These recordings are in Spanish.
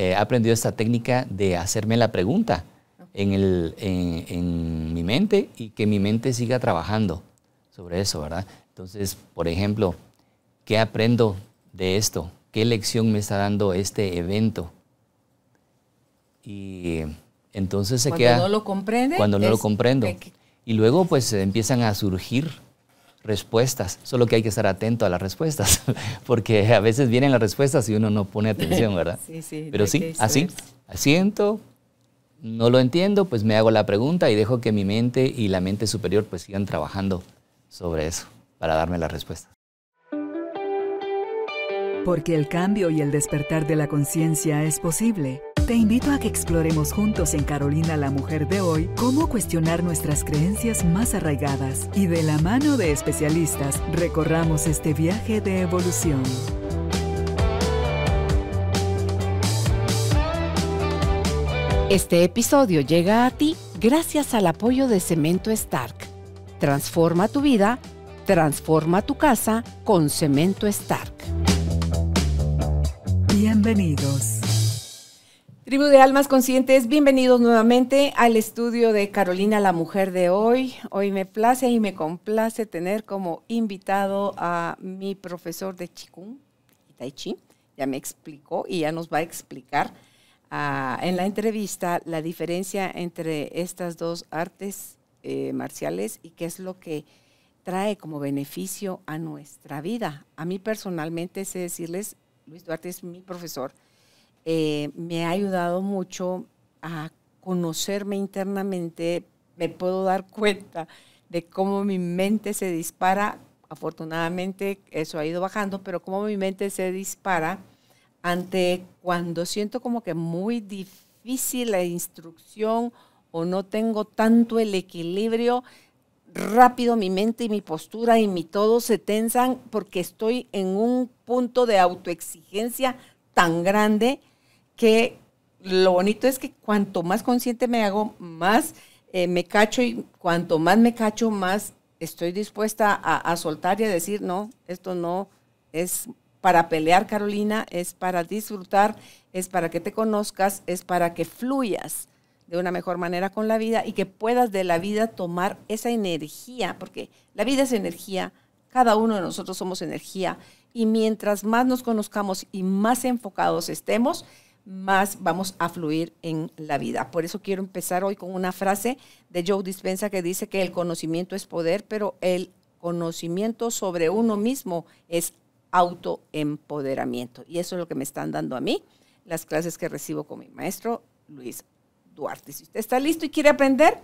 he aprendido esta técnica de hacerme la pregunta en, mi mente y que mi mente siga trabajando sobre eso, ¿verdad? Entonces, por ejemplo, ¿qué aprendo de esto? ¿Qué lección me está dando este evento? Y entonces se queda... Cuando no lo comprendo, Cuando no lo comprendo. Y luego pues empiezan a surgir respuestas, solo que hay que estar atento a las respuestas, porque a veces vienen las respuestas y uno no pone atención, ¿verdad? Sí, sí. Pero sí, así, siento, no lo entiendo, pues me hago la pregunta y dejo que mi mente y la mente superior pues sigan trabajando sobre eso para darme las respuestas. Porque el cambio y el despertar de la conciencia es posible te invito a que exploremos juntos en Carolina la Mujer de hoy cómo cuestionar nuestras creencias más arraigadas y de la mano de especialistas recorramos este viaje de evolución. Este episodio llega a ti gracias al apoyo de Cemento Stark. Transforma tu vida, transforma tu casa con Cemento Stark. Bienvenidos. Tribu de Almas Conscientes, bienvenidos nuevamente al estudio de Carolina la Mujer de hoy. Hoy me place y me complace tener como invitado a mi profesor de Chikung Tai Chi. Ya me explicó y ya nos va a explicar ah, en la entrevista la diferencia entre estas dos artes eh, marciales y qué es lo que trae como beneficio a nuestra vida. A mí personalmente sé decirles, Luis Duarte es mi profesor eh, me ha ayudado mucho a conocerme internamente, me puedo dar cuenta de cómo mi mente se dispara, afortunadamente eso ha ido bajando, pero cómo mi mente se dispara ante cuando siento como que muy difícil la instrucción o no tengo tanto el equilibrio, rápido mi mente y mi postura y mi todo se tensan porque estoy en un punto de autoexigencia tan grande que lo bonito es que cuanto más consciente me hago, más eh, me cacho y cuanto más me cacho, más estoy dispuesta a, soltar y a decir, no, esto no es para pelear, Carolina, es para disfrutar, es para que te conozcas, es para que fluyas de una mejor manera con la vida y que puedas de la vida tomar esa energía, porque la vida es energía, cada uno de nosotros somos energía, y mientras más nos conozcamos y más enfocados estemos, más vamos a fluir en la vida. Por eso quiero empezar hoy con una frase de Joe Dispensa que dice que el conocimiento es poder, pero el conocimiento sobre uno mismo es autoempoderamiento. Y eso es lo que me están dando a mí las clases que recibo con mi maestro Luis Duarte. Si usted está listo y quiere aprender,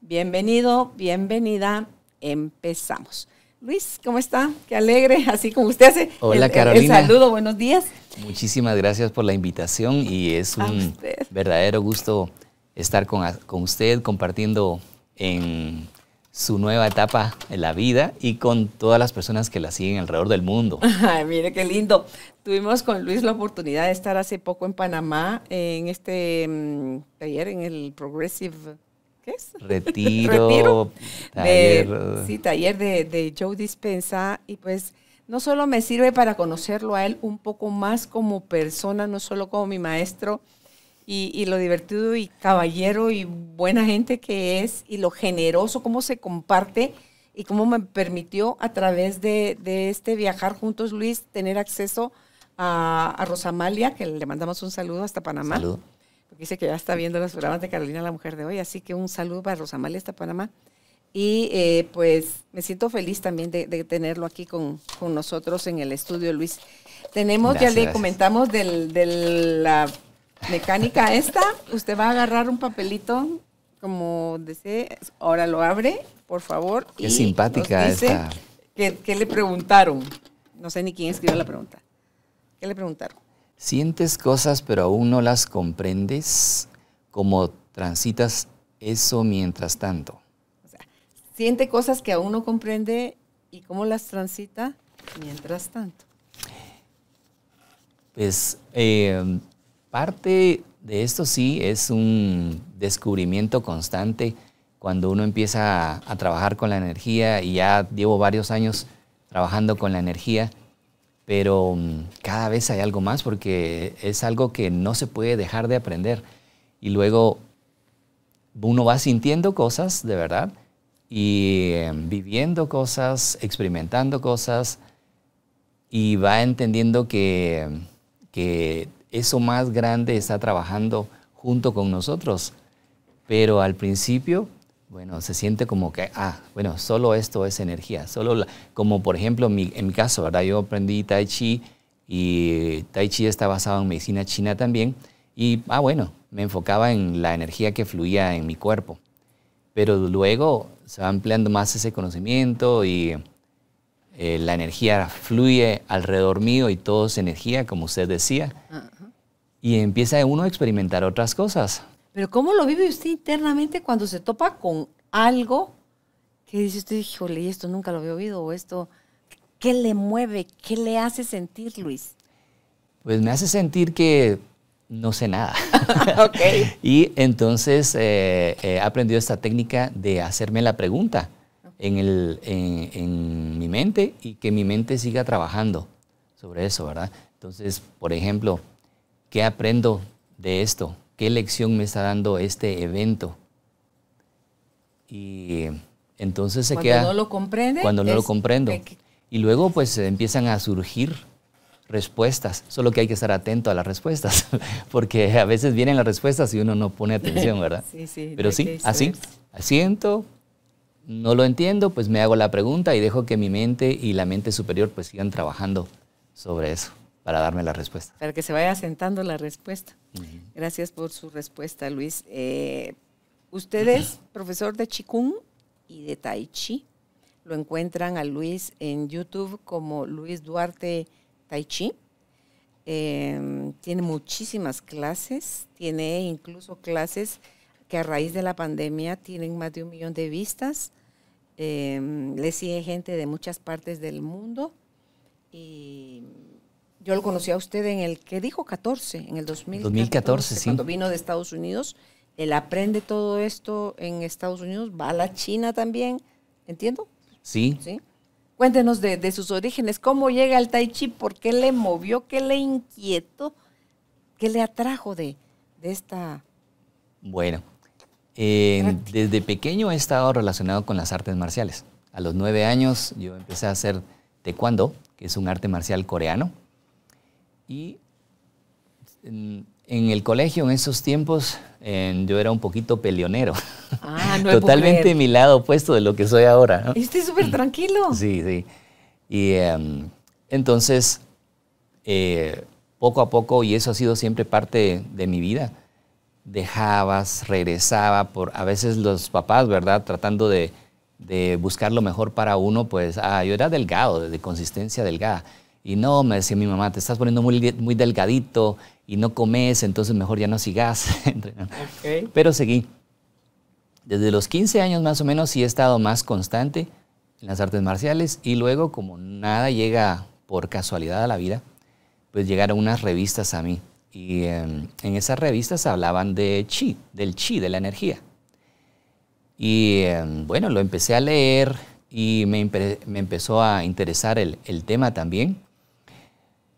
bienvenido, bienvenida, empezamos. Luis, ¿cómo está? Qué alegre, así como usted hace. Hola Carolina. Un saludo, buenos días. Muchísimas gracias por la invitación y es un verdadero gusto estar con, usted compartiendo en su nueva etapa en la vida y con todas las personas que la siguen alrededor del mundo. Ay, mire qué lindo. Tuvimos con Luis la oportunidad de estar hace poco en Panamá en este mm, taller, en el Progressive ¿Qué es? Retiro. Retiro sí, taller de, Joe Dispensa. Y pues no solo me sirve para conocerlo a él un poco más como persona, no solo como mi maestro, y, lo divertido y caballero y buena gente que es, y lo generoso, cómo se comparte y cómo me permitió a través de, este viajar juntos, Luis, tener acceso a, Rosamalia, que le mandamos un saludo hasta Panamá dice que ya está viendo los programas de Carolina, la mujer de hoy. Así que un saludo para Rosamalia esta Panamá. Y eh, pues me siento feliz también de, tenerlo aquí con, nosotros en el estudio, Luis. Tenemos, ya le comentamos de la mecánica esta. Usted va a agarrar un papelito como desee. Ahora lo abre, por favor. Qué simpática esta. qué le preguntaron. No sé ni quién escribió la pregunta. ¿Qué le preguntaron? Sientes cosas pero aún no las comprendes, ¿cómo transitas eso mientras tanto. O sea, siente cosas que aún no comprende y cómo las transita mientras tanto. Pues em, parte de esto sí es un descubrimiento constante cuando uno empieza a, a, trabajar con la energía y ya llevo varios años trabajando con la energía pero mm, cada vez hay algo más porque es algo que no se puede dejar de aprender. Y luego uno va sintiendo cosas, de verdad, y em, viviendo cosas, experimentando cosas, y va entendiendo que, que eso más grande está trabajando junto con nosotros. Pero al principio bueno, se siente como que, ah, bueno, solo esto es energía, solo como por ejemplo en mi caso, ¿verdad? Yo aprendí tai chi y tai chi está basado en medicina china también y, ah, bueno, me enfocaba en la energía que fluía en mi cuerpo, pero luego se va ampliando más ese conocimiento y eh, la energía fluye alrededor mío y todo es energía, como usted decía, y empieza uno a experimentar otras cosas pero ¿cómo lo vive usted internamente cuando se topa con algo que dice usted, híjole, esto nunca lo había oído o esto, ¿qué le mueve? ¿Qué le hace sentir, Luis? Pues me hace sentir que no sé nada. Y entonces eh, eh, he aprendido esta técnica de hacerme la pregunta en, en, mi mente y que mi mente siga trabajando sobre eso, ¿verdad? Entonces, por ejemplo, ¿qué aprendo de esto? qué lección me está dando este evento. Y entonces se queda... Cuando no lo comprende. Cuando no lo comprendo. Y luego pues empiezan a surgir respuestas, solo que hay que estar atento a las respuestas, porque a veces vienen las respuestas y uno no pone atención, ¿verdad? sí, sí. Pero sí, así, asiento, no lo entiendo, pues me hago la pregunta y dejo que mi mente y la mente superior pues sigan trabajando sobre eso para darme la respuesta. Para que se vaya sentando la respuesta. Gracias por su respuesta, Luis. Eh, ustedes profesor de Chikung y de Tai Chi. Lo encuentran a Luis en YouTube como Luis Duarte Tai Chi. Em, tiene muchísimas clases, tiene incluso clases que a raíz de la pandemia tienen más de un millón de vistas. Em, le sigue gente de muchas partes del mundo y yo lo conocí a usted en el, ¿qué dijo? 14, en el 2014. 2014, sí. Cuando vino de Estados Unidos, él aprende todo esto en Estados Unidos, va a la China también, ¿entiendo? Sí. ¿Sí? Cuéntenos de, sus orígenes, cómo llega al Tai Chi, por qué le movió, qué le inquietó, qué le atrajo de, de esta... Bueno, eh, desde pequeño he estado relacionado con las artes marciales. A los nueve años yo empecé a hacer taekwondo, que es un arte marcial coreano y en, el colegio, en esos tiempos, yo era un poquito peleonero. Ah, no Totalmente mi lado opuesto de lo que soy ahora. ¿no? Estoy súper tranquilo. Sí, sí. Y em, entonces, eh, poco a poco, y eso ha sido siempre parte de mi vida, dejabas, regresaba, por, a veces los papás, ¿verdad? Tratando de, de buscar lo mejor para uno, pues ah, yo era delgado, de consistencia delgada. Y no, me decía mi mamá, te estás poniendo muy, muy delgadito y no comes, entonces mejor ya no sigas. okay. Pero seguí. Desde los 15 años más o menos sí he estado más constante en las artes marciales y luego como nada llega por casualidad a la vida, pues llegaron unas revistas a mí. Y em, en esas revistas hablaban de chi, del chi, de la energía. Y em, bueno, lo empecé a leer, y me, me, empezó a interesar el, el, tema también.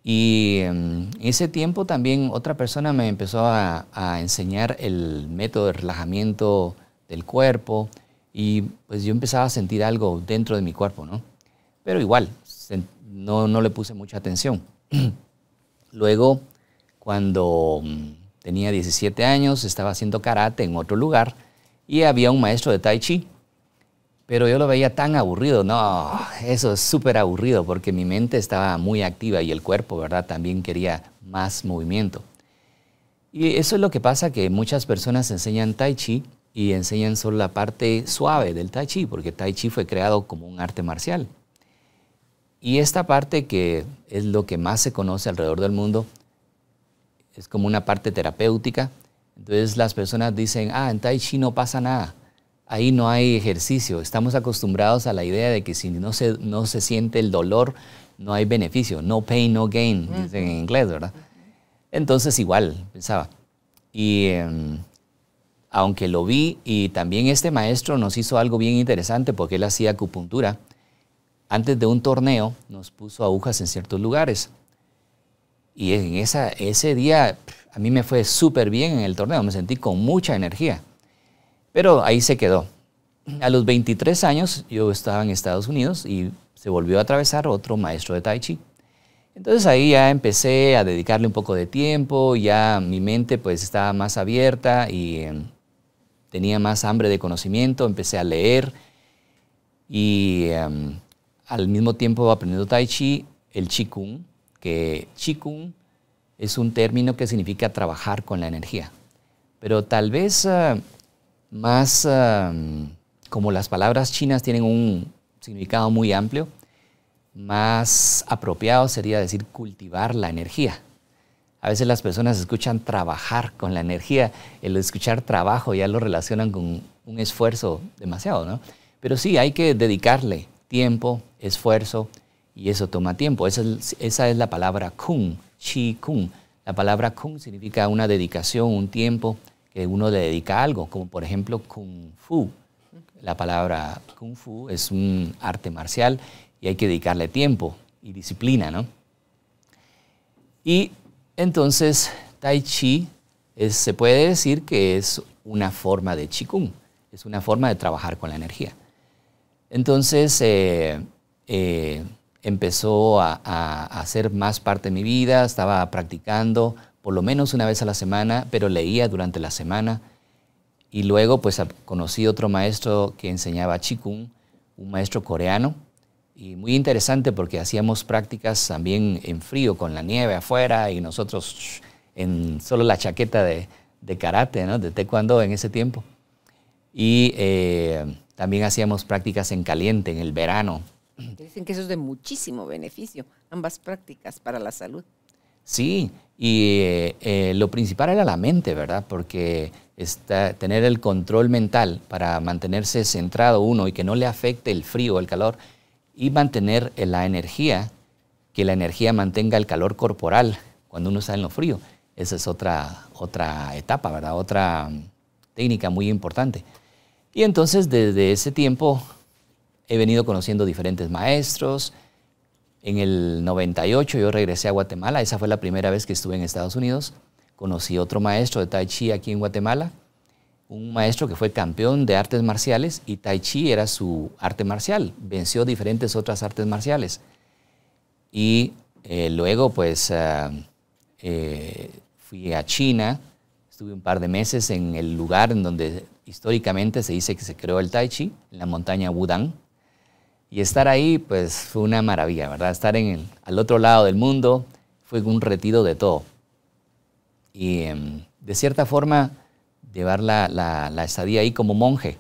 Y en mm, ese tiempo también otra persona me empezó a, enseñar el método de relajamiento del cuerpo y pues yo empezaba a sentir algo dentro de mi cuerpo, ¿no? Pero igual, no, no le puse mucha atención. Luego, cuando mm, tenía 17 años, estaba haciendo karate en otro lugar y había un maestro de tai chi pero yo lo veía tan aburrido, no, eso es súper aburrido porque mi mente estaba muy activa y el cuerpo, ¿verdad? También quería más movimiento. Y eso es lo que pasa que muchas personas enseñan tai chi y enseñan solo la parte suave del tai chi, porque tai chi fue creado como un arte marcial. Y esta parte que es lo que más se conoce alrededor del mundo, es como una parte terapéutica. Entonces las personas dicen, ah, en tai chi no pasa nada ahí no hay ejercicio. Estamos acostumbrados a la idea de que si no se, siente el dolor, no hay beneficio. No pain, no gain, dicen en inglés, ¿verdad? Entonces igual, pensaba. Y em, aunque lo vi, y también este maestro nos hizo algo bien interesante porque él hacía acupuntura. Antes de un torneo nos puso agujas en ciertos lugares. Y en ese día a mí me fue súper bien en el torneo, me sentí con mucha energía. Pero ahí se quedó. A los 23 años yo estaba en Estados Unidos y se volvió a atravesar otro maestro de Tai Chi. Entonces ahí ya empecé a dedicarle un poco de tiempo, ya mi mente pues estaba más abierta y em, tenía más hambre de conocimiento, empecé a leer y em, al mismo tiempo aprendiendo Tai Chi, el Chi Kung, que Chi Kung es un término que significa trabajar con la energía. Pero tal vez eh, más, como las palabras chinas tienen un significado muy amplio, más apropiado sería decir cultivar la energía. A veces las personas escuchan trabajar con la energía, el escuchar trabajo ya lo relacionan con un esfuerzo demasiado, ¿no? Pero sí, hay que dedicarle tiempo, esfuerzo, y eso toma tiempo. Esa es, esa es la palabra Kung, chi Kung. La palabra Kung significa una dedicación, un tiempo, que uno le dedica algo, como por ejemplo Kung Fu. La palabra Kung Fu es un arte marcial y hay que dedicarle tiempo y disciplina, ¿no? Y entonces Tai Chi se puede decir que es una forma de kung es una forma de trabajar con la energía. Entonces eh, eh, empezó a, hacer más parte de mi vida, estaba practicando, por lo menos una vez a la semana, pero leía durante la semana. Y luego pues conocí otro maestro que enseñaba chikung, un maestro coreano, y muy interesante porque hacíamos prácticas también en frío, con la nieve afuera, y nosotros en solo la chaqueta de, karate, ¿no? de taekwondo en ese tiempo. Y eh, también hacíamos prácticas en caliente, en el verano. Dicen que eso es de muchísimo beneficio, ambas prácticas para la salud. Sí, y eh, eh, lo principal era la mente, ¿verdad? Porque tener el control mental para mantenerse centrado uno y que no le afecte el frío, el calor, y mantener la energía, que la energía mantenga el calor corporal cuando uno está en lo frío. Esa es otra, otra etapa, ¿verdad? Otra mm, técnica muy importante. Y entonces desde ese tiempo he venido conociendo diferentes maestros, en el 98 yo regresé a Guatemala, esa fue la primera vez que estuve en Estados Unidos. Conocí otro maestro de Tai Chi aquí en Guatemala, un maestro que fue campeón de artes marciales y Tai Chi era su arte marcial, venció diferentes otras artes marciales. Y eh, luego pues ah, eh, fui a China, estuve un par de meses en el lugar en donde históricamente se dice que se creó el Tai Chi, en la montaña Wudang y estar ahí, pues fue una maravilla, ¿verdad? Estar en el, al otro lado del mundo fue un retiro de todo. Y em, de cierta forma, llevar la, la, estadía ahí como monje.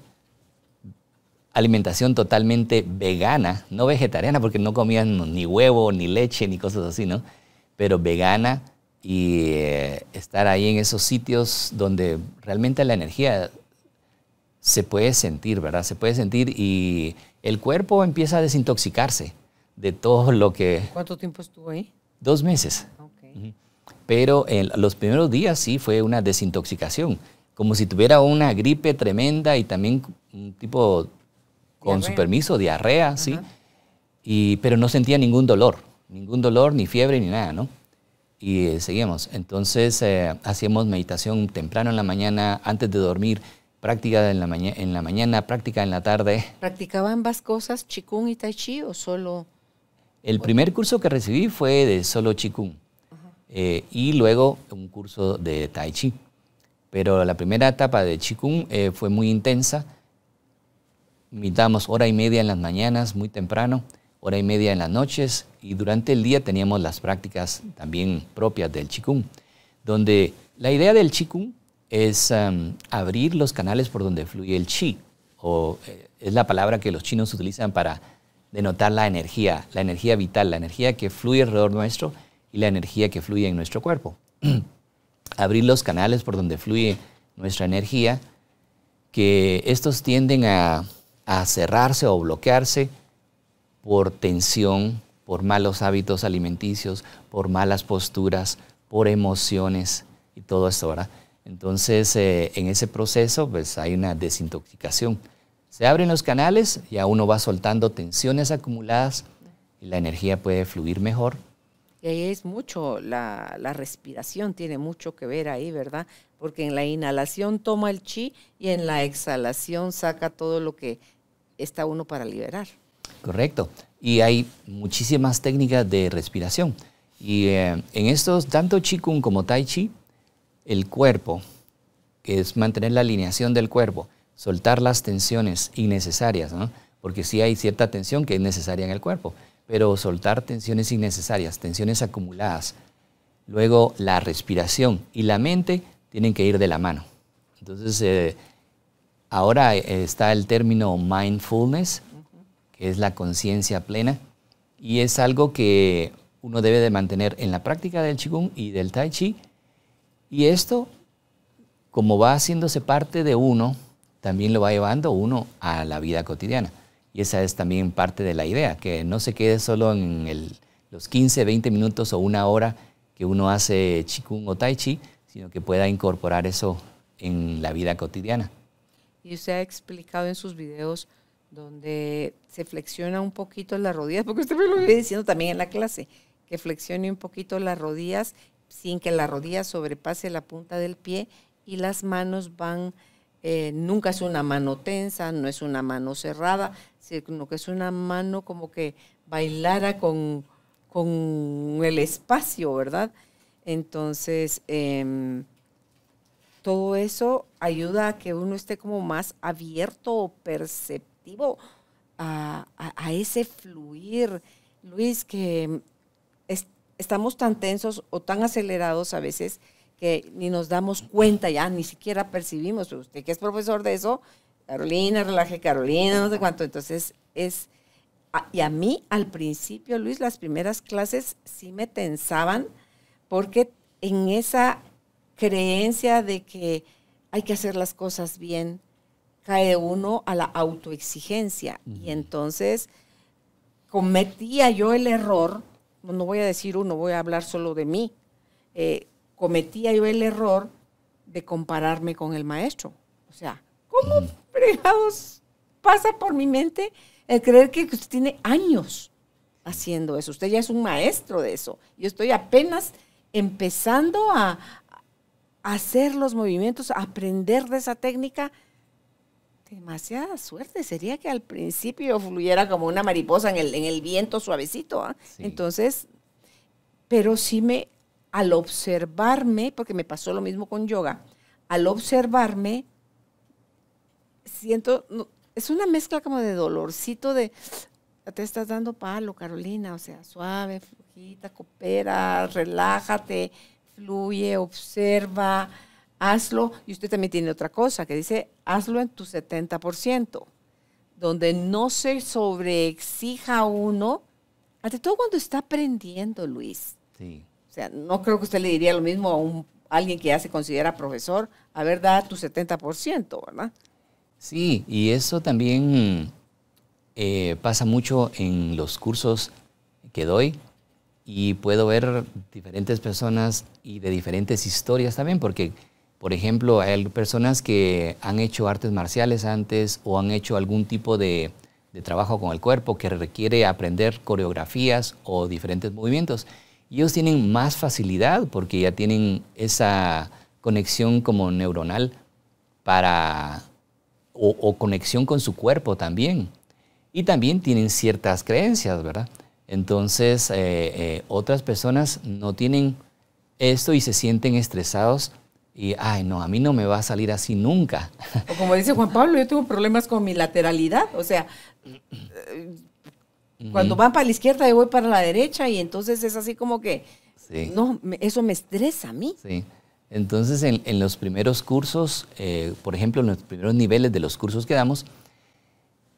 Alimentación totalmente vegana, no vegetariana, porque no comían ni huevo, ni leche, ni cosas así, ¿no? Pero vegana y eh, estar ahí en esos sitios donde realmente la energía se puede sentir, ¿verdad? Se puede sentir y, el cuerpo empieza a desintoxicarse de todo lo que... ¿Cuánto tiempo estuvo ahí? Dos meses. Pero en los primeros días sí fue una desintoxicación, como si tuviera una gripe tremenda y también un tipo, con su permiso, diarrea, sí. Y, pero no sentía ningún dolor, ningún dolor, ni fiebre, ni nada, ¿no? Y eh, seguimos. Entonces eh, hacíamos meditación temprano en la mañana, antes de dormir, práctica en la, en la mañana, práctica en la tarde. ¿Practicaba ambas cosas, chikung y tai chi o solo? El primer curso que recibí fue de solo chikung eh, y luego un curso de tai chi. Pero la primera etapa de chikung eh, fue muy intensa. Invitamos hora y media en las mañanas, muy temprano, hora y media en las noches y durante el día teníamos las prácticas también propias del chikung, donde la idea del chikung es em, abrir los canales por donde fluye el chi, o eh, es la palabra que los chinos utilizan para denotar la energía, la energía vital, la energía que fluye alrededor nuestro y la energía que fluye en nuestro cuerpo. abrir los canales por donde fluye nuestra energía, que estos tienden a, a cerrarse o bloquearse por tensión, por malos hábitos alimenticios, por malas posturas, por emociones y todo esto, ¿verdad? Entonces, eh, en ese proceso, pues hay una desintoxicación. Se abren los canales y a uno va soltando tensiones acumuladas y la energía puede fluir mejor. Y ahí es mucho, la, respiración tiene mucho que ver ahí, ¿verdad? Porque en la inhalación toma el chi y en la exhalación saca todo lo que está uno para liberar. Correcto. Y hay muchísimas técnicas de respiración. Y eh, en estos, tanto chi kung como tai chi, el cuerpo, que es mantener la alineación del cuerpo, soltar las tensiones innecesarias, porque sí hay cierta tensión que es necesaria en el cuerpo, pero soltar tensiones innecesarias, tensiones acumuladas. Luego la respiración y la mente tienen que ir de la mano. Entonces, eh, ahora eh, está el término mindfulness, que es la conciencia plena, y es algo que uno debe de mantener en la práctica del Qigong y del Tai Chi, y esto, como va haciéndose parte de uno, también lo va llevando uno a la vida cotidiana. Y esa es también parte de la idea, que no se quede solo en los 15, 20 minutos o una hora que uno hace chikung o tai chi, sino que pueda incorporar eso en la vida cotidiana. Y usted ha explicado en sus videos donde se flexiona un poquito las rodillas, porque usted me lo viene diciendo también en la clase, que flexione un poquito las rodillas sin que la rodilla sobrepase la punta del pie y las manos van, eh, nunca es una mano tensa, no es una mano cerrada, sino que es una mano como que bailara con, con el espacio, ¿verdad? Entonces, em, todo eso ayuda a que uno esté como más abierto o perceptivo a ese fluir. Luis, que estamos tan tensos o tan acelerados a veces que ni nos damos cuenta ya, ni siquiera percibimos. Usted que es profesor de eso, Carolina, relaje Carolina, no sé cuánto. Entonces es... Y a mí al principio, Luis, las primeras clases sí me tensaban porque en esa creencia de que hay que hacer las cosas bien, cae uno a la autoexigencia. Y entonces cometía yo el error no voy a decir uno, voy a hablar solo de mí, eh, cometía yo el error de compararme con el maestro. O sea, ¿cómo fregados pasa por mi mente el creer que usted tiene años haciendo eso? Usted ya es un maestro de eso. Yo estoy apenas empezando a, hacer los movimientos, a aprender de esa técnica Demasiada suerte. Sería que al principio fluyera como una mariposa en el, en el viento suavecito. ¿ah? Entonces, pero sí me, al observarme, porque me pasó lo mismo con yoga, al observarme, siento, es una mezcla como de dolorcito de, ah, te estás dando palo, Carolina, o sea, suave, flujita, coopera, relájate, fluye, observa hazlo, y usted también tiene otra cosa que dice, hazlo en tu 70%, donde no se sobreexija uno, ante todo cuando está aprendiendo, Luis. Sí. O sea, no creo que usted le diría lo mismo a un, alguien que ya se considera profesor, a ver, da tu 70%, ¿verdad? Sí, y eso también eh, pasa mucho en los cursos que doy y puedo ver diferentes personas y de diferentes historias también, porque por ejemplo, hay personas que han hecho artes marciales antes o han hecho algún tipo de, trabajo con el cuerpo que requiere aprender coreografías o diferentes movimientos. Y ellos tienen más facilidad porque ya tienen esa conexión como neuronal para o, conexión con su cuerpo también. Y también tienen ciertas creencias, ¿verdad? Entonces, eh, eh, otras personas no tienen esto y se sienten estresados y, ay, no, a mí no me va a salir así nunca. O como dice Juan Pablo, yo tengo problemas con mi lateralidad. O sea, cuando van para la izquierda, yo voy para la derecha y entonces es así como que, no, eso me estresa a mí. Sí. Entonces, en, los primeros cursos, eh, por ejemplo, en los primeros niveles de los cursos que damos,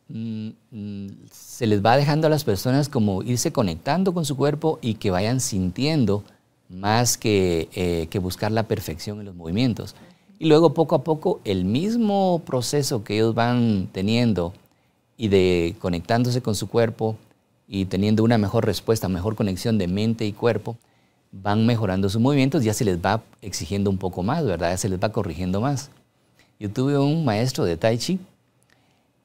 mm, mm, se les va dejando a las personas como irse conectando con su cuerpo y que vayan sintiendo más eh, que, buscar la perfección en los movimientos. Y luego poco a poco el mismo proceso que ellos van teniendo y de conectándose con su cuerpo y teniendo una mejor respuesta, mejor conexión de mente y cuerpo, van mejorando sus movimientos, ya se les va exigiendo un poco más, ¿verdad? Ya se les va corrigiendo más. Yo tuve un maestro de Tai Chi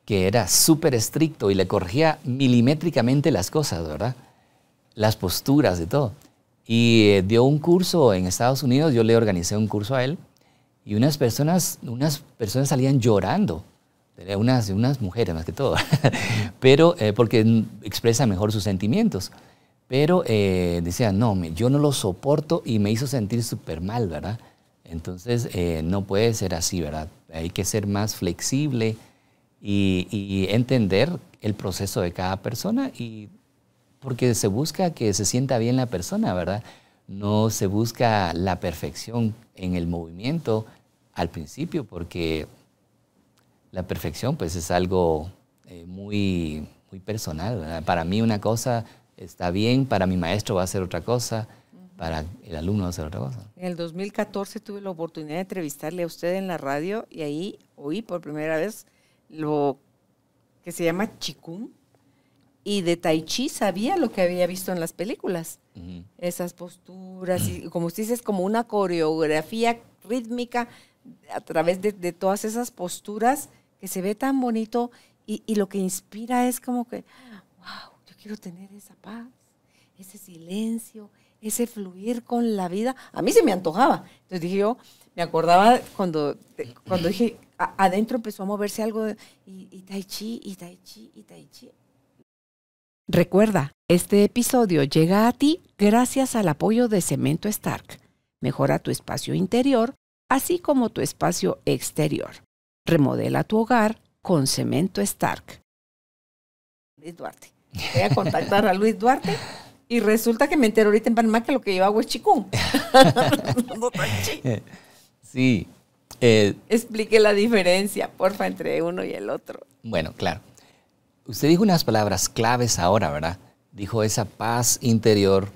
que era súper estricto y le corregía milimétricamente las cosas, ¿verdad? Las posturas de todo. Y eh, dio un curso en Estados Unidos, yo le organicé un curso a él, y unas personas, unas personas salían llorando, unas, unas mujeres más que todo, pero eh, porque expresa mejor sus sentimientos. Pero eh, decían, no, yo no lo soporto y me hizo sentir súper mal, ¿verdad? Entonces no puede ser así, ¿verdad? Hay que ser más flexible y, y entender el proceso de cada persona y porque se busca que se sienta bien la persona, ¿verdad? No se busca la perfección en el movimiento al principio, porque la perfección pues es algo eh, muy, muy personal, Para mí una cosa está bien, para mi maestro va a ser otra cosa, para el alumno va a ser otra cosa. En el 2014 tuve la oportunidad de entrevistarle a usted en la radio y ahí oí por primera vez lo que se llama chikung, y de tai chi sabía lo que había visto en las películas. Esas posturas, y como usted dice, es como una coreografía rítmica a través de, todas esas posturas que se ve tan bonito y, lo que inspira es como que, wow, yo quiero tener esa paz, ese silencio, ese fluir con la vida. A mí se me antojaba. Entonces dije yo, me acordaba cuando, cuando dije, adentro empezó a moverse algo y tai chi, y tai chi, y tai chi Recuerda, este episodio llega a ti gracias al apoyo de Cemento Stark. Mejora tu espacio interior, así como tu espacio exterior. Remodela tu hogar con Cemento Stark. Luis Duarte. Voy a contactar a Luis Duarte y resulta que me entero ahorita en Panamá que lo que yo hago es chico. Eh, sí. Eh, Explique la diferencia, porfa, entre uno y el otro. Bueno, claro. Usted dijo unas palabras claves ahora, ¿verdad? Dijo esa paz interior,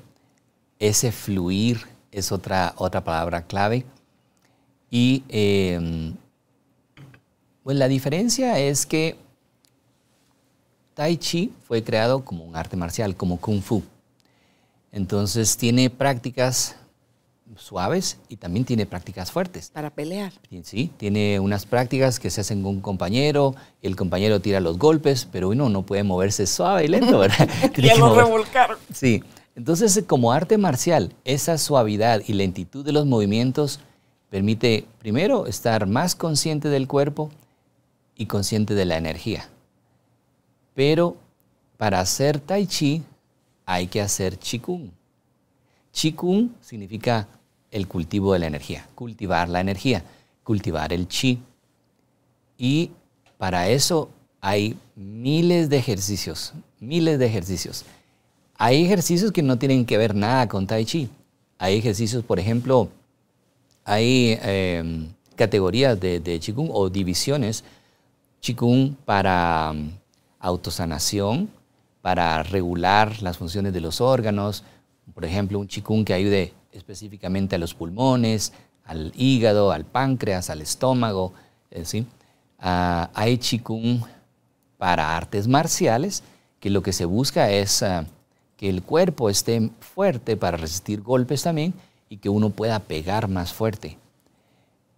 ese fluir es otra, otra palabra clave. Y em, pues, la diferencia es que Tai Chi fue creado como un arte marcial, como Kung Fu. Entonces tiene prácticas suaves y también tiene prácticas fuertes. Para pelear. Sí, tiene unas prácticas que se hacen con un compañero, el compañero tira los golpes, pero uno no puede moverse suave y lento, ¿verdad? ya lo revolcaron. Sí. Entonces, como arte marcial, esa suavidad y lentitud de los movimientos permite, primero, estar más consciente del cuerpo y consciente de la energía. Pero para hacer tai chi hay que hacer Chi Kung Qigong significa el cultivo de la energía, cultivar la energía, cultivar el chi. Y para eso hay miles de ejercicios, miles de ejercicios. Hay ejercicios que no tienen que ver nada con tai chi. Hay ejercicios, por ejemplo, hay em, categorías de, de Qigong o divisiones. Qigong para em, autosanación, para regular las funciones de los órganos, por ejemplo, un chikung que ayude específicamente a los pulmones, al hígado, al páncreas, al estómago. Eh, ah, hay chikung para artes marciales, que lo que se busca es ah, que el cuerpo esté fuerte para resistir golpes también y que uno pueda pegar más fuerte.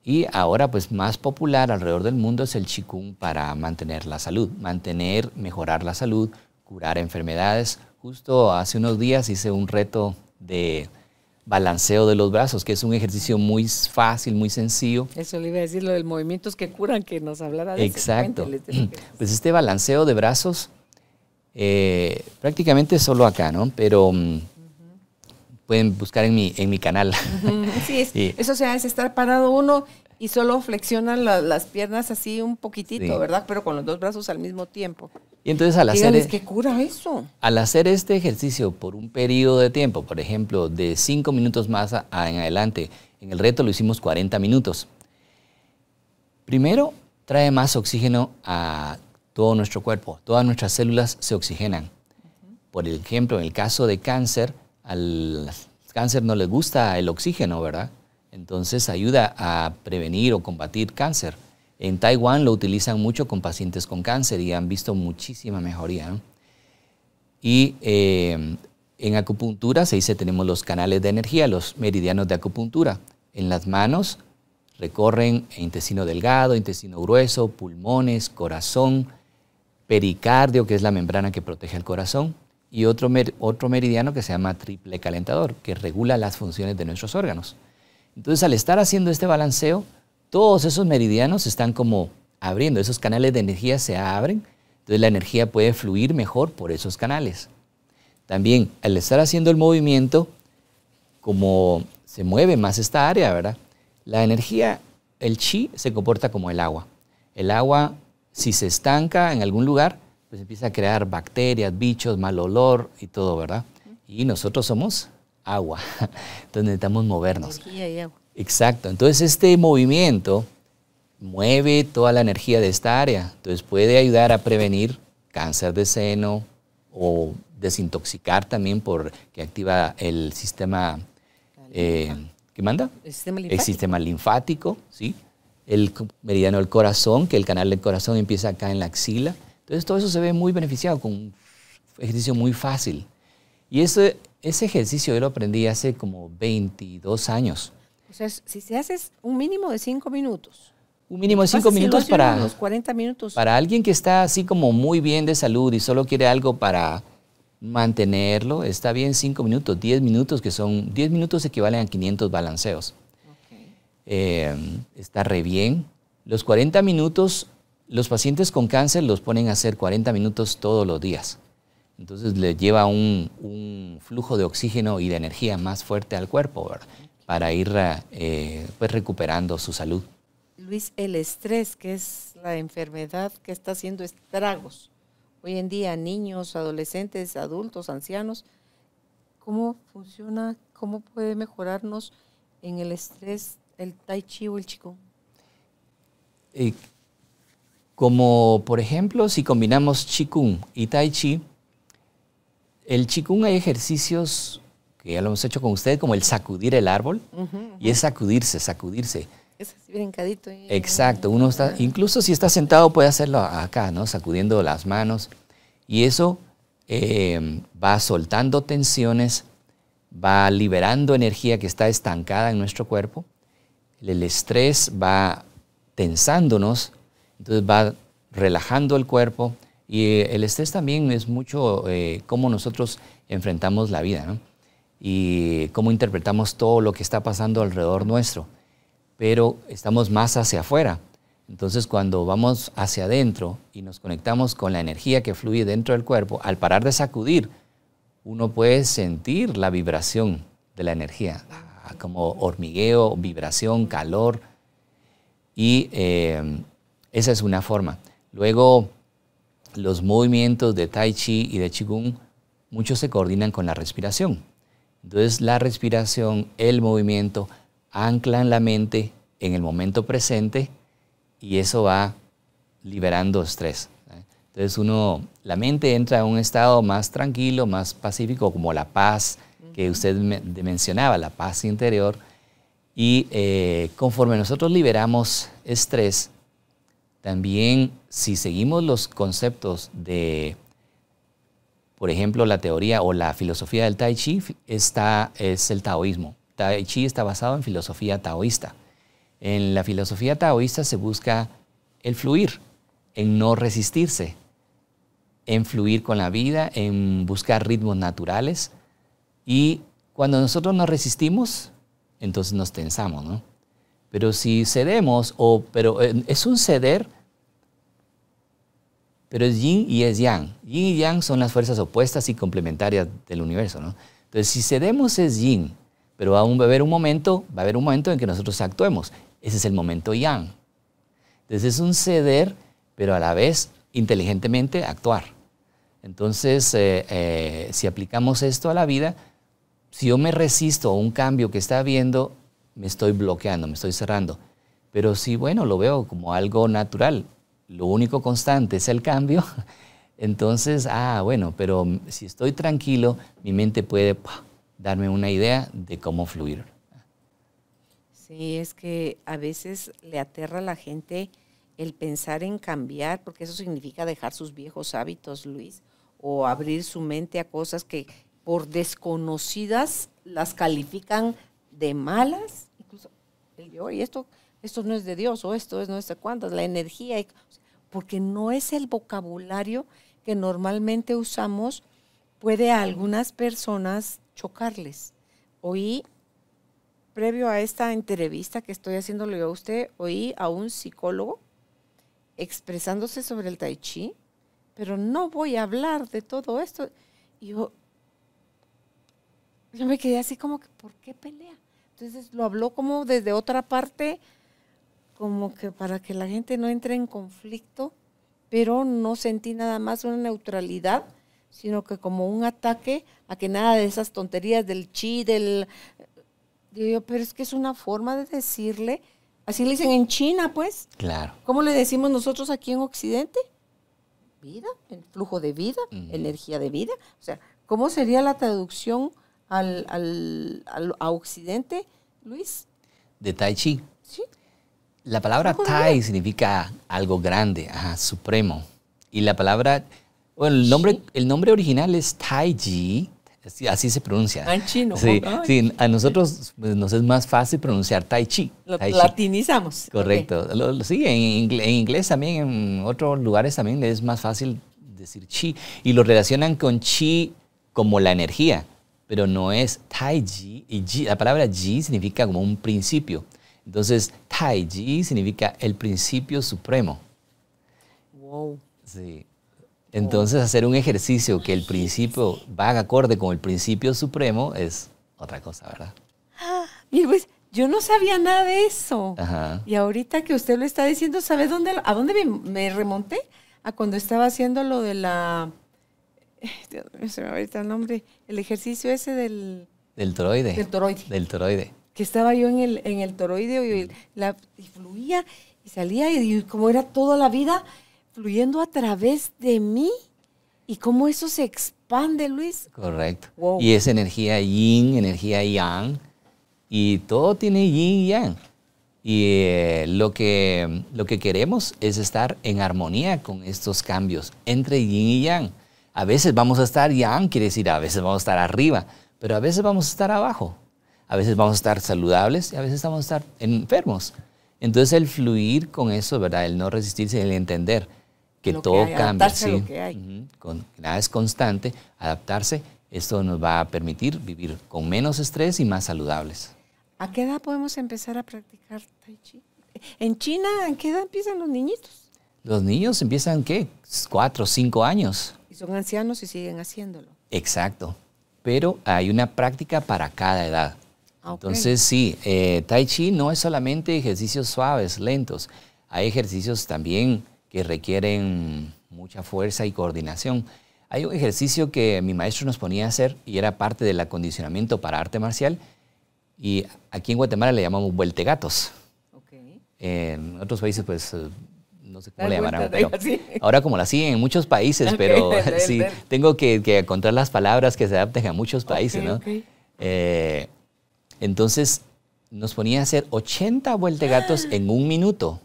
Y ahora, pues más popular alrededor del mundo es el chikung para mantener la salud, mantener, mejorar la salud, curar enfermedades Justo hace unos días hice un reto de balanceo de los brazos, que es un ejercicio muy fácil, muy sencillo. Eso le iba a decir, lo del movimientos que curan, que nos hablara de Exacto. Pues este balanceo de brazos, eh, prácticamente solo acá, ¿no? Pero mm, pueden buscar en mi, en mi canal. Sí, es, eso sea, hace estar parado uno y solo flexionan las piernas así un poquitito, ¿verdad? Pero con los dos brazos al mismo tiempo. Y entonces al hacer... E- que cura eso? Al hacer este ejercicio por un periodo de tiempo, por ejemplo, de 5 minutos más en adelante, en el reto lo hicimos 40 minutos. Primero, trae más oxígeno a todo nuestro cuerpo. Todas nuestras células se oxigenan. Por ejemplo, en el caso de cáncer, al cáncer no le gusta el oxígeno, ¿verdad? Entonces ayuda a prevenir o combatir cáncer. En Taiwán lo utilizan mucho con pacientes con cáncer y han visto muchísima mejoría. Y eh, en acupuntura se dice tenemos los canales de energía, los meridianos de acupuntura. En las manos recorren intestino delgado, intestino grueso, pulmones, corazón, pericardio, que es la membrana que protege el corazón, y otro meridiano que se llama triple calentador, que regula las funciones de nuestros órganos. Entonces, al estar haciendo este balanceo, todos esos meridianos están como abriendo, esos canales de energía se abren, entonces la energía puede fluir mejor por esos canales. También, al estar haciendo el movimiento, como se mueve más esta área, ¿verdad? La energía, el chi, se comporta como el agua. El agua, si se estanca en algún lugar, pues empieza a crear bacterias, bichos, mal olor y todo, ¿verdad? Y nosotros somos agua. Entonces necesitamos movernos. Exacto. Entonces este movimiento mueve toda la energía de esta área. Entonces puede ayudar a prevenir cáncer de seno o desintoxicar también porque activa el sistema... Eh, ¿Qué manda? El sistema linfático. El sistema linfático, sí. El meridiano del corazón, que el canal del corazón empieza acá en la axila. Entonces todo eso se ve muy beneficiado con un ejercicio muy fácil. Y eso ese ejercicio yo lo aprendí hace como 22 años. O sea, si se haces un mínimo de 5 minutos. Un mínimo de 5 minutos para... 40 minutos. Para alguien que está así como muy bien de salud y solo quiere algo para mantenerlo, está bien 5 minutos, 10 minutos, que son 10 minutos equivalen a 500 balanceos. Eh, está re bien. Los 40 minutos, los pacientes con cáncer los ponen a hacer 40 minutos todos los días. Entonces le lleva un, flujo de oxígeno y de energía más fuerte al cuerpo para ir eh, pues, recuperando su salud. Luis, el estrés, que es la enfermedad que está haciendo estragos hoy en día, niños, adolescentes, adultos, ancianos, ¿cómo funciona, cómo puede mejorarnos en el estrés el tai chi o el chikung? Eh, como por ejemplo, si combinamos chikung y tai chi, el chikung hay ejercicios que ya lo hemos hecho con ustedes, como el sacudir el árbol, y es sacudirse, sacudirse. Es así brincadito. Exacto, uno está, incluso si está sentado puede hacerlo acá, ¿no? Sacudiendo las manos. Y eso eh, va soltando tensiones, va liberando energía que está estancada en nuestro cuerpo. El estrés va tensándonos, entonces va relajando el cuerpo, y eh, el estrés también es mucho eh, cómo nosotros enfrentamos la vida ¿no? y cómo interpretamos todo lo que está pasando alrededor nuestro. Pero estamos más hacia afuera. Entonces cuando vamos hacia adentro y nos conectamos con la energía que fluye dentro del cuerpo, al parar de sacudir, uno puede sentir la vibración de la energía, ah, como hormigueo, vibración, calor. Y eh, esa es una forma. Luego, los movimientos de tai chi y de qigong, muchos se coordinan con la respiración. Entonces la respiración, el movimiento, anclan la mente en el momento presente y eso va liberando estrés. Entonces uno, la mente entra en un estado más tranquilo, más pacífico, como la paz que usted mencionaba, la paz interior. Y eh, conforme nosotros liberamos estrés, también, si seguimos los conceptos de, por ejemplo, la teoría o la filosofía del Tai Chi, está, es el taoísmo. Tai Chi está basado en filosofía taoísta. En la filosofía taoísta se busca el fluir, en no resistirse, en fluir con la vida, en buscar ritmos naturales. Y cuando nosotros nos resistimos, entonces nos tensamos, ¿no? Pero si cedemos, o, pero eh, es un ceder pero es yin y es yang. Yin y yang son las fuerzas opuestas y complementarias del universo, Entonces, si cedemos es yin, pero va a haber un momento, va a haber un momento en que nosotros actuemos. Ese es el momento yang. Entonces, es un ceder, pero a la vez inteligentemente actuar. Entonces, eh, eh, si aplicamos esto a la vida, si yo me resisto a un cambio que está habiendo, me estoy bloqueando, me estoy cerrando. Pero si, bueno, lo veo como algo natural, lo único constante es el cambio, entonces, ah, bueno, pero si estoy tranquilo, mi mente puede darme una idea de cómo fluir. Sí, es que a veces le aterra a la gente el pensar en cambiar, porque eso significa dejar sus viejos hábitos, Luis, o abrir su mente a cosas que por desconocidas las califican de malas, incluso el yo y esto esto no es de Dios o esto es no sé cuántas, la energía, porque no es el vocabulario que normalmente usamos, puede a algunas personas chocarles. Oí, previo a esta entrevista que estoy haciéndole a usted, oí a un psicólogo expresándose sobre el tai chi, pero no voy a hablar de todo esto. Y yo, yo me quedé así como que, ¿por qué pelea? Entonces lo habló como desde otra parte como que para que la gente no entre en conflicto, pero no sentí nada más una neutralidad, sino que como un ataque a que nada de esas tonterías del chi, del... pero es que es una forma de decirle, así le dicen en China, pues. Claro. ¿Cómo le decimos nosotros aquí en Occidente? Vida, el flujo de vida, energía de vida. O sea, ¿cómo sería la traducción al, al, al a Occidente, Luis? De Tai Chi. Sí. La palabra Tai significa algo grande, supremo. Y la palabra, bueno, el nombre, el nombre original es Tai Taiji, así se pronuncia. Ah, en chino. Sí, a nosotros nos es más fácil pronunciar Tai Chi. Lo latinizamos. Correcto. sí, en, inglés también, en otros lugares también es más fácil decir Chi. Y lo relacionan con Chi como la energía, pero no es Tai Y ji, la palabra Ji significa como un principio. Entonces, Tai Chi significa el principio supremo. Wow. Sí. Entonces, hacer un ejercicio que el principio va acorde con el principio supremo es otra cosa, ¿verdad? Ah, pues yo no sabía nada de eso. Ajá. Y ahorita que usted lo está diciendo, ¿sabe dónde, a dónde me, remonté? A cuando estaba haciendo lo de la. Eh, Dios me ahorita el nombre. El ejercicio ese del. Del toroide. Del toroide. Del toroide que estaba yo en el, en el toroideo y, la, fluía y salía y, como era toda la vida fluyendo a través de mí y cómo eso se expande, Luis. Correcto. Y es energía yin, energía yang y todo tiene yin y yang. Y eh, lo, que, lo que queremos es estar en armonía con estos cambios entre yin y yang. A veces vamos a estar yang, quiere decir, a veces vamos a estar arriba, pero a veces vamos a estar abajo a veces vamos a estar saludables y a veces vamos a estar enfermos. Entonces el fluir con eso, ¿verdad? El no resistirse, el entender que todo cambia, lo que hay. con, nada es constante, adaptarse, esto nos va a permitir vivir con menos estrés y más saludables. ¿A qué edad podemos empezar a practicar tai chi? En China, ¿en qué edad empiezan los niñitos? Los niños empiezan, ¿qué? Cuatro, cinco años. Y son ancianos y siguen haciéndolo. Exacto. Pero hay una práctica para cada edad. Ah, Entonces sí, eh, tai chi no es solamente ejercicios suaves, lentos. Hay ejercicios también que requieren mucha fuerza y coordinación. Hay un ejercicio que mi maestro nos ponía a hacer y era parte del acondicionamiento para arte marcial y aquí en Guatemala le llamamos vueltegatos. Okay. en otros países pues eh, no sé cómo le llamarán, pero ahora como la siguen en muchos países, pero sí, tengo que, que, encontrar las palabras que se adapten a muchos países, ¿no? Eh, entonces nos ponía a hacer 80 gatos en un minuto.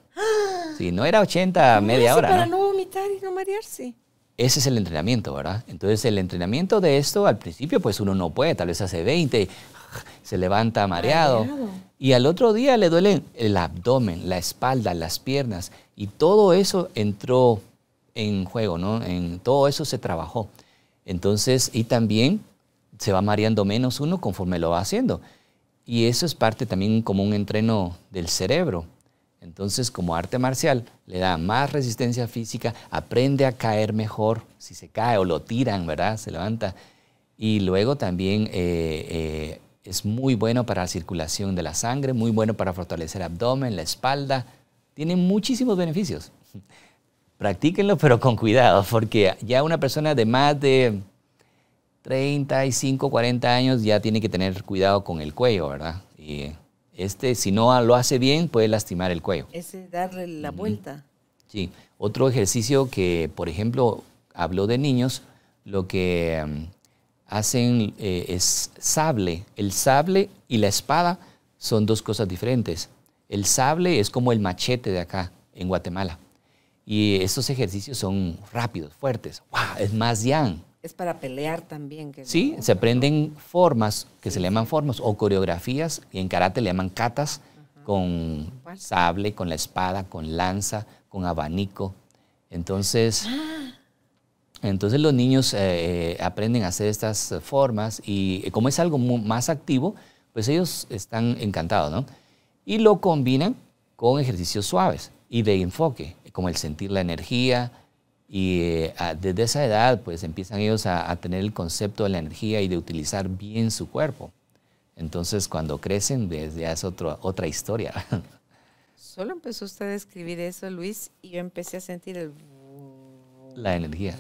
Sí, no era 80, media hora. Para ¿no? vomitar y no marearse. Ese es el entrenamiento, ¿verdad? Entonces el entrenamiento de esto al principio pues uno no puede, tal vez hace 20, se levanta mareado. Y al otro día le duelen el abdomen, la espalda, las piernas. Y todo eso entró en juego, ¿no? En todo eso se trabajó. Entonces, y también se va mareando menos uno conforme lo va haciendo. Y eso es parte también como un entreno del cerebro. Entonces, como arte marcial, le da más resistencia física, aprende a caer mejor, si se cae o lo tiran, ¿verdad? Se levanta. Y luego también eh, eh, es muy bueno para la circulación de la sangre, muy bueno para fortalecer abdomen, la espalda. Tiene muchísimos beneficios. Practíquenlo, pero con cuidado, porque ya una persona de más de 35, 40 años ya tiene que tener cuidado con el cuello, ¿verdad? Y eh, este, si no lo hace bien, puede lastimar el cuello. Es darle la vuelta. Sí. Otro ejercicio que, por ejemplo, habló de niños, lo que em, hacen eh, es sable. El sable y la espada son dos cosas diferentes. El sable es como el machete de acá, en Guatemala. Y estos ejercicios son rápidos, fuertes. ¡Wow! Es más yang es para pelear también. sí, se aprenden formas, que se le llaman formas, o coreografías, y en karate le llaman katas, con sable, con la espada, con lanza, con abanico. Entonces, ah. entonces los niños eh, eh, aprenden a hacer estas formas y eh, como es algo más activo, pues ellos están encantados, ¿no? Y lo combinan con ejercicios suaves y de enfoque, como el sentir la energía, y eh, desde esa edad, pues empiezan ellos a, tener el concepto de la energía y de utilizar bien su cuerpo. Entonces, cuando crecen, desde pues, ya es otra historia. Solo empezó usted a escribir eso, Luis, y yo empecé a sentir el... La energía.